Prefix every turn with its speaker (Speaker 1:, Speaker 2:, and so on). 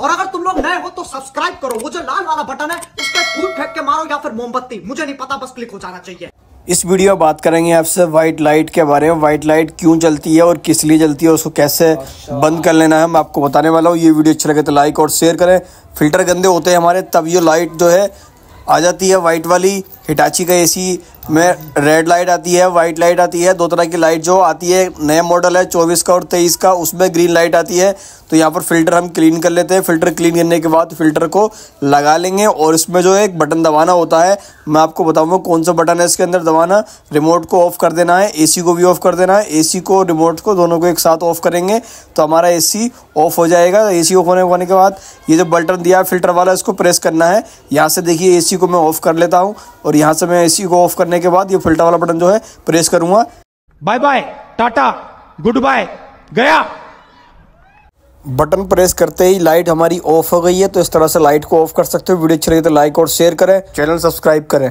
Speaker 1: और अगर तुम लोग नए हो तो सब्सक्राइब करो वो जो लाल वाला बटन है उस पर फूल फेंक के मारो या फिर मोमबत्ती मुझे नहीं पता बस क्लिक हो जाना चाहिए
Speaker 2: इस वीडियो में बात करेंगे आपसे व्हाइट लाइट के बारे में व्हाइट लाइट क्यों जलती है और किस लिए जलती है उसको कैसे अच्छा। बंद कर लेना है मैं आपको बताने वाला हूँ ये वीडियो अच्छा लगे तो लाइक और शेयर करें फिल्टर गंदे होते हैं हमारे तब ये लाइट जो है आ जाती है वाइट वाली हिटाची का एसी में रेड लाइट आती है वाइट लाइट आती है दो तरह की लाइट जो आती है नया मॉडल है चौबीस का और तेईस का उसमें ग्रीन लाइट आती है तो यहाँ पर फिल्टर हम क्लीन कर लेते हैं फिल्टर क्लीन करने के बाद फिल्टर को लगा लेंगे और इसमें जो एक बटन दबाना होता है मैं आपको बताऊँगा कौन सा बटन है इसके अंदर दबाना रिमोट को ऑफ़ कर देना है ए को भी ऑफ़ कर देना है ए को रिमोट को दोनों को एक साथ ऑफ़ करेंगे तो हमारा ए ऑफ़ हो जाएगा ए सी ऑफ होने होने के बाद ये जो बटन दिया है फिल्टर वाला इसको प्रेस करना है यहाँ से देखिए ए को मैं ऑफ़ कर लेता हूँ और यहाँ से मैं इसी को ऑफ करने के बाद ये फिल्टर वाला बटन जो है प्रेस करूंगा bye bye tata goodbye गया बटन प्रेस करते ही लाइट हमारी ऑफ हो गई है तो इस तरह से लाइट को ऑफ कर सकते हो वीडियो अच्छी लगी तो लाइक और शेयर करें चैनल सब्सक्राइब करें